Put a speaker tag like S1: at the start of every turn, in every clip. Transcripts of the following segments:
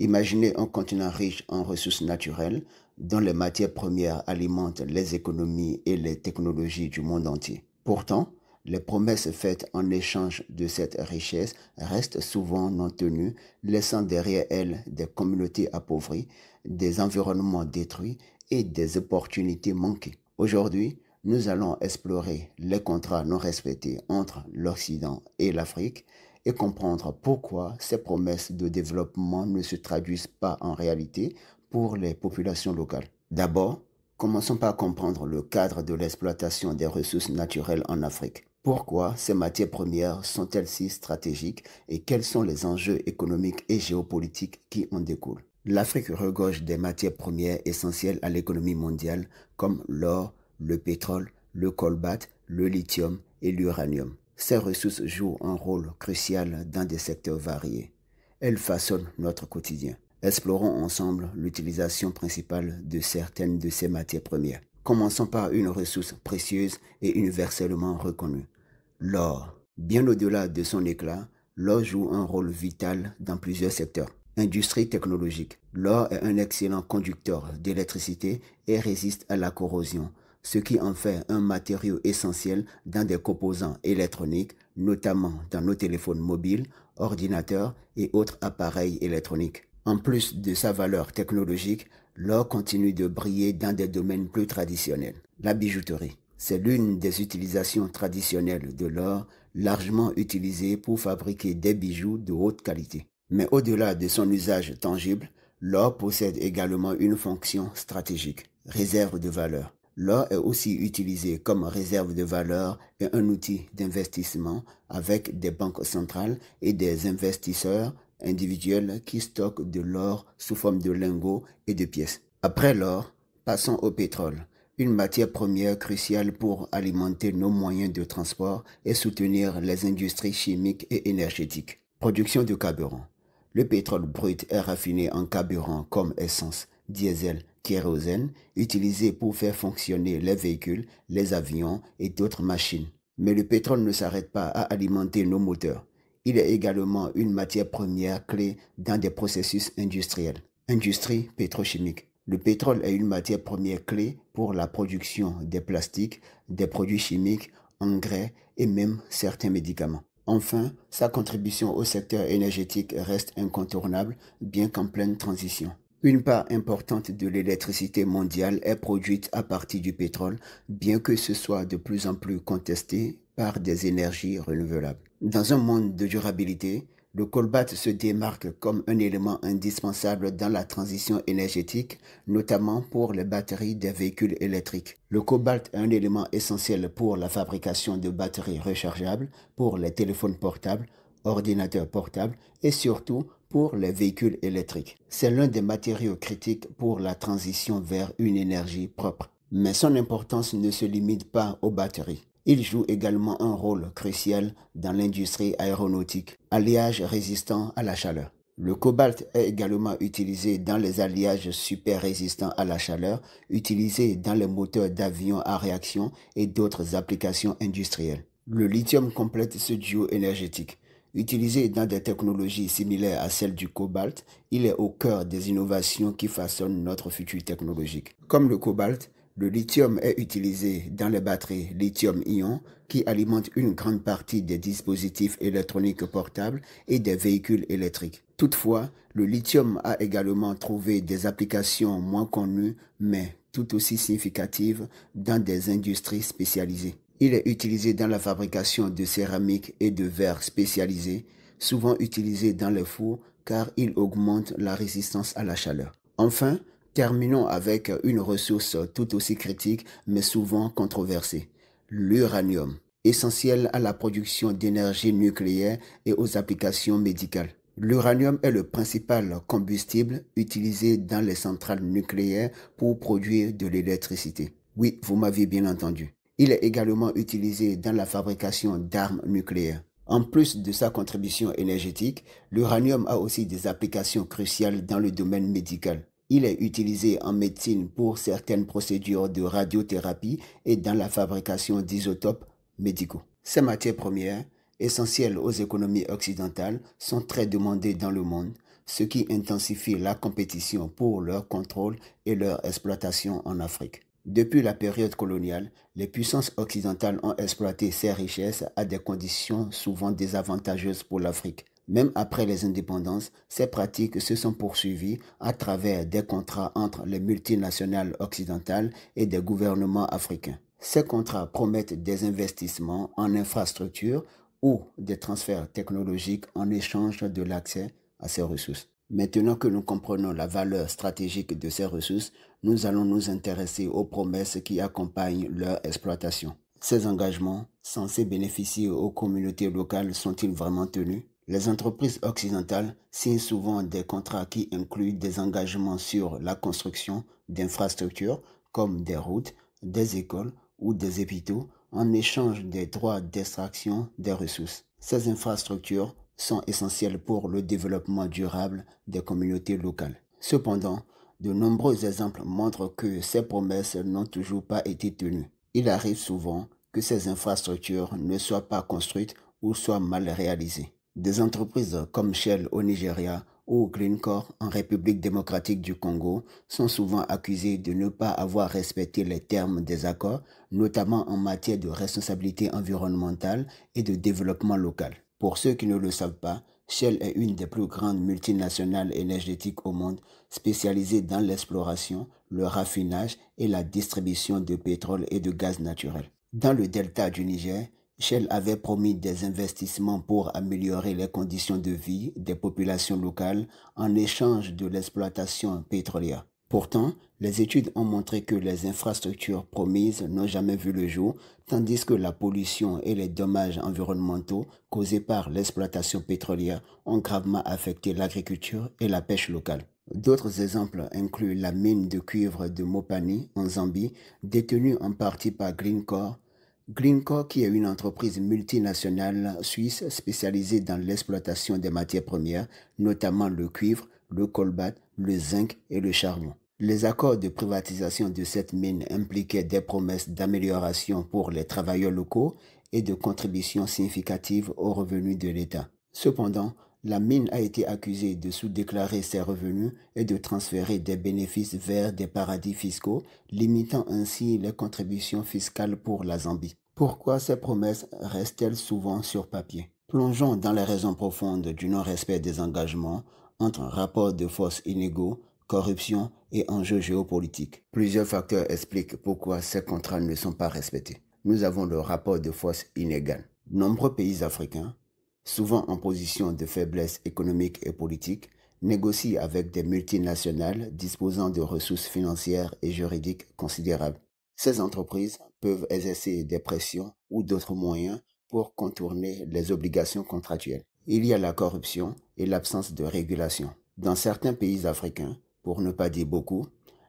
S1: Imaginez un continent riche en ressources naturelles dont les matières premières alimentent les économies et les technologies du monde entier. Pourtant, les promesses faites en échange de cette richesse restent souvent non tenues, laissant derrière elles des communautés appauvries, des environnements détruits et des opportunités manquées. Aujourd'hui, nous allons explorer les contrats non respectés entre l'Occident et l'Afrique, et comprendre pourquoi ces promesses de développement ne se traduisent pas en réalité pour les populations locales. D'abord, commençons par comprendre le cadre de l'exploitation des ressources naturelles en Afrique. Pourquoi ces matières premières sont-elles si stratégiques et quels sont les enjeux économiques et géopolitiques qui en découlent L'Afrique regorge des matières premières essentielles à l'économie mondiale comme l'or, le pétrole, le cobalt, le lithium et l'uranium. Ces ressources jouent un rôle crucial dans des secteurs variés. Elles façonnent notre quotidien. Explorons ensemble l'utilisation principale de certaines de ces matières premières. Commençons par une ressource précieuse et universellement reconnue, l'or. Bien au-delà de son éclat, l'or joue un rôle vital dans plusieurs secteurs. Industrie technologique. L'or est un excellent conducteur d'électricité et résiste à la corrosion, ce qui en fait un matériau essentiel dans des composants électroniques, notamment dans nos téléphones mobiles, ordinateurs et autres appareils électroniques. En plus de sa valeur technologique, l'or continue de briller dans des domaines plus traditionnels. La bijouterie, c'est l'une des utilisations traditionnelles de l'or, largement utilisée pour fabriquer des bijoux de haute qualité. Mais au-delà de son usage tangible, l'or possède également une fonction stratégique, réserve de valeur. L'or est aussi utilisé comme réserve de valeur et un outil d'investissement avec des banques centrales et des investisseurs individuels qui stockent de l'or sous forme de lingots et de pièces. Après l'or, passons au pétrole, une matière première cruciale pour alimenter nos moyens de transport et soutenir les industries chimiques et énergétiques. Production de carburant. Le pétrole brut est raffiné en carburant comme essence diesel, kérosène utilisés pour faire fonctionner les véhicules, les avions et d'autres machines. Mais le pétrole ne s'arrête pas à alimenter nos moteurs. Il est également une matière première clé dans des processus industriels. Industrie pétrochimique. Le pétrole est une matière première clé pour la production des plastiques, des produits chimiques, engrais et même certains médicaments. Enfin, sa contribution au secteur énergétique reste incontournable, bien qu'en pleine transition. Une part importante de l'électricité mondiale est produite à partir du pétrole, bien que ce soit de plus en plus contesté par des énergies renouvelables. Dans un monde de durabilité, le cobalt se démarque comme un élément indispensable dans la transition énergétique, notamment pour les batteries des véhicules électriques. Le cobalt est un élément essentiel pour la fabrication de batteries rechargeables, pour les téléphones portables, ordinateurs portables et surtout pour les véhicules électriques. C'est l'un des matériaux critiques pour la transition vers une énergie propre. Mais son importance ne se limite pas aux batteries. Il joue également un rôle crucial dans l'industrie aéronautique, alliage résistant à la chaleur. Le cobalt est également utilisé dans les alliages super résistants à la chaleur, utilisés dans les moteurs d'avions à réaction et d'autres applications industrielles. Le lithium complète ce duo énergétique. Utilisé dans des technologies similaires à celles du cobalt, il est au cœur des innovations qui façonnent notre futur technologique. Comme le cobalt, le lithium est utilisé dans les batteries lithium-ion qui alimentent une grande partie des dispositifs électroniques portables et des véhicules électriques. Toutefois, le lithium a également trouvé des applications moins connues mais tout aussi significatives dans des industries spécialisées. Il est utilisé dans la fabrication de céramiques et de verres spécialisés, souvent utilisé dans les fours car il augmente la résistance à la chaleur. Enfin, terminons avec une ressource tout aussi critique mais souvent controversée, l'uranium, essentiel à la production d'énergie nucléaire et aux applications médicales. L'uranium est le principal combustible utilisé dans les centrales nucléaires pour produire de l'électricité. Oui, vous m'avez bien entendu. Il est également utilisé dans la fabrication d'armes nucléaires. En plus de sa contribution énergétique, l'uranium a aussi des applications cruciales dans le domaine médical. Il est utilisé en médecine pour certaines procédures de radiothérapie et dans la fabrication d'isotopes médicaux. Ces matières premières, essentielles aux économies occidentales, sont très demandées dans le monde, ce qui intensifie la compétition pour leur contrôle et leur exploitation en Afrique. Depuis la période coloniale, les puissances occidentales ont exploité ces richesses à des conditions souvent désavantageuses pour l'Afrique. Même après les indépendances, ces pratiques se sont poursuivies à travers des contrats entre les multinationales occidentales et des gouvernements africains. Ces contrats promettent des investissements en infrastructures ou des transferts technologiques en échange de l'accès à ces ressources. Maintenant que nous comprenons la valeur stratégique de ces ressources, nous allons nous intéresser aux promesses qui accompagnent leur exploitation. Ces engagements, censés bénéficier aux communautés locales, sont-ils vraiment tenus Les entreprises occidentales signent souvent des contrats qui incluent des engagements sur la construction d'infrastructures comme des routes, des écoles ou des hôpitaux en échange des droits d'extraction des ressources. Ces infrastructures sont essentielles pour le développement durable des communautés locales. Cependant, de nombreux exemples montrent que ces promesses n'ont toujours pas été tenues. Il arrive souvent que ces infrastructures ne soient pas construites ou soient mal réalisées. Des entreprises comme Shell au Nigeria ou Glencore en République démocratique du Congo sont souvent accusées de ne pas avoir respecté les termes des accords, notamment en matière de responsabilité environnementale et de développement local. Pour ceux qui ne le savent pas, Shell est une des plus grandes multinationales énergétiques au monde, spécialisée dans l'exploration, le raffinage et la distribution de pétrole et de gaz naturel. Dans le delta du Niger, Shell avait promis des investissements pour améliorer les conditions de vie des populations locales en échange de l'exploitation pétrolière. Pourtant, les études ont montré que les infrastructures promises n'ont jamais vu le jour, tandis que la pollution et les dommages environnementaux causés par l'exploitation pétrolière ont gravement affecté l'agriculture et la pêche locale. D'autres exemples incluent la mine de cuivre de Mopani en Zambie, détenue en partie par Greencore, Greencore, qui est une entreprise multinationale suisse spécialisée dans l'exploitation des matières premières, notamment le cuivre, le colbat, le zinc et le charbon. Les accords de privatisation de cette mine impliquaient des promesses d'amélioration pour les travailleurs locaux et de contributions significatives aux revenus de l'État. Cependant, la mine a été accusée de sous-déclarer ses revenus et de transférer des bénéfices vers des paradis fiscaux, limitant ainsi les contributions fiscales pour la Zambie. Pourquoi ces promesses restent-elles souvent sur papier Plongeons dans les raisons profondes du non-respect des engagements entre rapports de force inégaux, corruption et enjeux géopolitiques. Plusieurs facteurs expliquent pourquoi ces contrats ne sont pas respectés. Nous avons le rapport de force inégal. Nombreux pays africains, souvent en position de faiblesse économique et politique, négocient avec des multinationales disposant de ressources financières et juridiques considérables. Ces entreprises peuvent exercer des pressions ou d'autres moyens pour contourner les obligations contractuelles. Il y a la corruption et l'absence de régulation. Dans certains pays africains, pour ne pas dire beaucoup,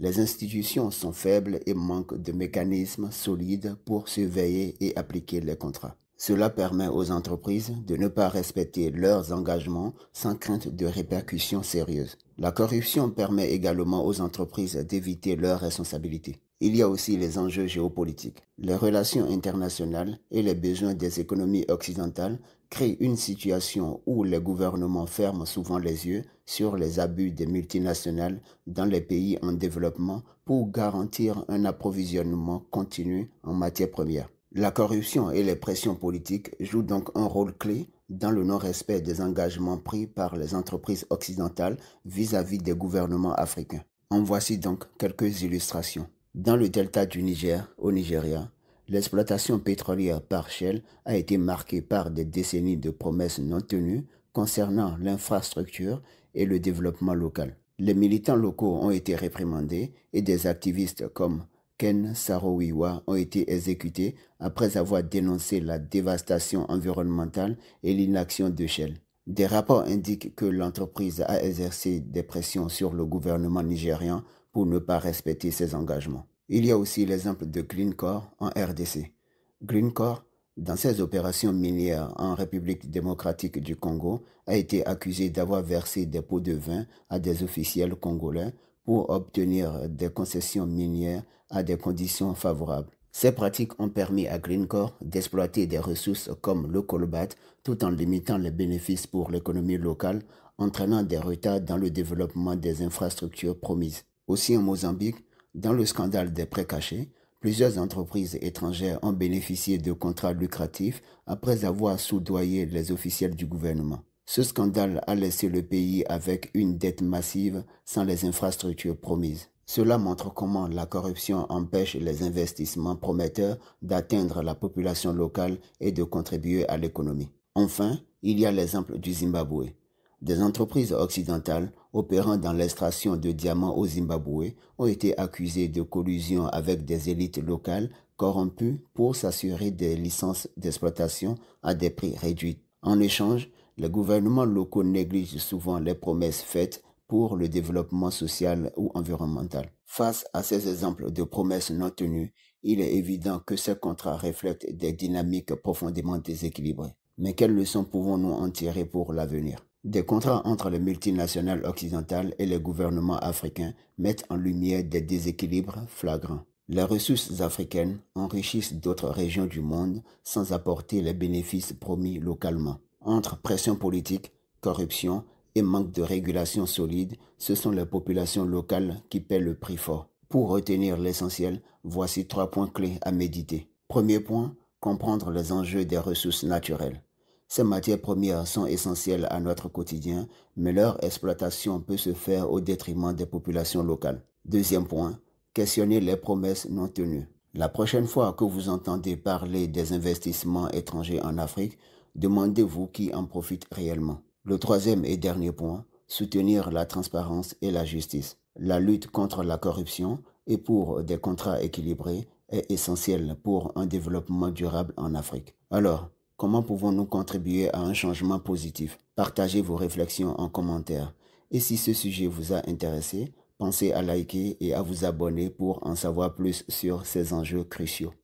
S1: les institutions sont faibles et manquent de mécanismes solides pour surveiller et appliquer les contrats. Cela permet aux entreprises de ne pas respecter leurs engagements sans crainte de répercussions sérieuses. La corruption permet également aux entreprises d'éviter leurs responsabilités. Il y a aussi les enjeux géopolitiques, les relations internationales et les besoins des économies occidentales crée une situation où les gouvernements ferment souvent les yeux sur les abus des multinationales dans les pays en développement pour garantir un approvisionnement continu en matières premières. La corruption et les pressions politiques jouent donc un rôle clé dans le non-respect des engagements pris par les entreprises occidentales vis-à-vis -vis des gouvernements africains. En voici donc quelques illustrations. Dans le delta du Niger, au Nigeria, l'exploitation pétrolière par Shell a été marquée par des décennies de promesses non tenues concernant l'infrastructure et le développement local. Les militants locaux ont été réprimandés et des activistes comme Ken Sarowiwa ont été exécutés après avoir dénoncé la dévastation environnementale et l'inaction de Shell. Des rapports indiquent que l'entreprise a exercé des pressions sur le gouvernement nigérian pour ne pas respecter ses engagements. Il y a aussi l'exemple de Greencore en RDC. Greencore, dans ses opérations minières en République démocratique du Congo, a été accusé d'avoir versé des pots de vin à des officiels congolais pour obtenir des concessions minières à des conditions favorables. Ces pratiques ont permis à Greencore d'exploiter des ressources comme le colbat tout en limitant les bénéfices pour l'économie locale, entraînant des retards dans le développement des infrastructures promises. Aussi en Mozambique, dans le scandale des prêts cachés, plusieurs entreprises étrangères ont bénéficié de contrats lucratifs après avoir soudoyé les officiels du gouvernement. Ce scandale a laissé le pays avec une dette massive sans les infrastructures promises. Cela montre comment la corruption empêche les investissements prometteurs d'atteindre la population locale et de contribuer à l'économie. Enfin, il y a l'exemple du Zimbabwe. Des entreprises occidentales opérant dans l'extraction de diamants au Zimbabwe ont été accusées de collusion avec des élites locales corrompues pour s'assurer des licences d'exploitation à des prix réduits. En échange, les gouvernements locaux négligent souvent les promesses faites pour le développement social ou environnemental. Face à ces exemples de promesses non tenues, il est évident que ces contrats reflètent des dynamiques profondément déséquilibrées. Mais quelles leçons pouvons-nous en tirer pour l'avenir des contrats entre les multinationales occidentales et les gouvernements africains mettent en lumière des déséquilibres flagrants. Les ressources africaines enrichissent d'autres régions du monde sans apporter les bénéfices promis localement. Entre pression politique, corruption et manque de régulation solide, ce sont les populations locales qui paient le prix fort. Pour retenir l'essentiel, voici trois points clés à méditer. Premier point, comprendre les enjeux des ressources naturelles. Ces matières premières sont essentielles à notre quotidien, mais leur exploitation peut se faire au détriment des populations locales. Deuxième point, questionner les promesses non tenues. La prochaine fois que vous entendez parler des investissements étrangers en Afrique, demandez-vous qui en profite réellement. Le troisième et dernier point, soutenir la transparence et la justice. La lutte contre la corruption et pour des contrats équilibrés est essentielle pour un développement durable en Afrique. Alors, Comment pouvons-nous contribuer à un changement positif Partagez vos réflexions en commentaire. Et si ce sujet vous a intéressé, pensez à liker et à vous abonner pour en savoir plus sur ces enjeux cruciaux.